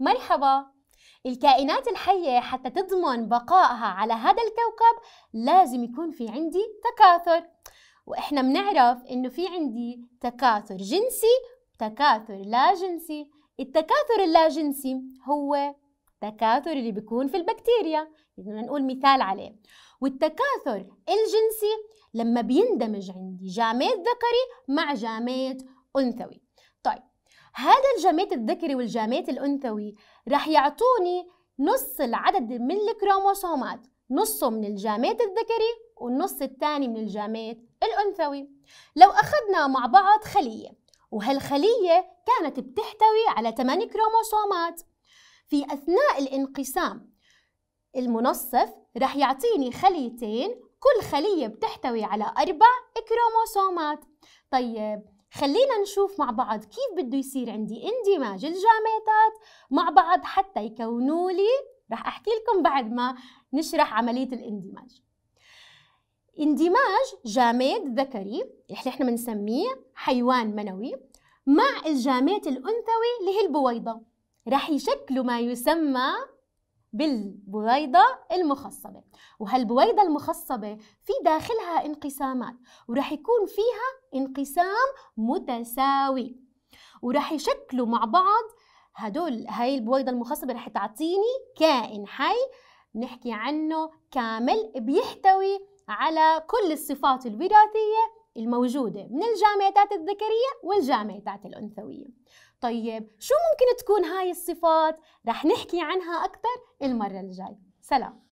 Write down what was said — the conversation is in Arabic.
مرحبا الكائنات الحية حتى تضمن بقائها على هذا الكوكب لازم يكون في عندي تكاثر وإحنا بنعرف إنه في عندي تكاثر جنسي وتكاثر لا جنسي التكاثر اللاجنسي هو التكاثر اللي بيكون في البكتيريا بدنا نقول مثال عليه والتكاثر الجنسي لما بيندمج عندي جاميت ذكري مع جاميت أنثوي طيب هذا الجميت الذكري والجميت الأنثوي رح يعطوني نص العدد من الكروموسومات نصه من الجاميت الذكري والنص الثاني من الجاميت الأنثوي لو أخذنا مع بعض خلية وهالخلية كانت بتحتوي على 8 كروموسومات في أثناء الانقسام المنصف رح يعطيني خليتين كل خلية بتحتوي على أربع كروموسومات طيب خلينا نشوف مع بعض كيف بده يصير عندي اندماج الجاميتات مع بعض حتى يكونوا لي رح أحكي لكم بعد ما نشرح عملية الاندماج اندماج جامد ذكري اللي احنا بنسميه حيوان منوي مع الجاميت الأنثوي اللي هي البويضة رح يشكلوا ما يسمى بالبويضة المخصبة وهالبويضة المخصبة في داخلها انقسامات ورح يكون فيها انقسام متساوي ورح يشكلوا مع بعض هدول هاي البويضة المخصبة رح تعطيني كائن حي نحكي عنه كامل بيحتوي على كل الصفات الوراثية الموجودة من الجامعتات الذكرية والجامعتات الأنثوية طيب شو ممكن تكون هاي الصفات؟ رح نحكي عنها أكثر المرة الجاي سلام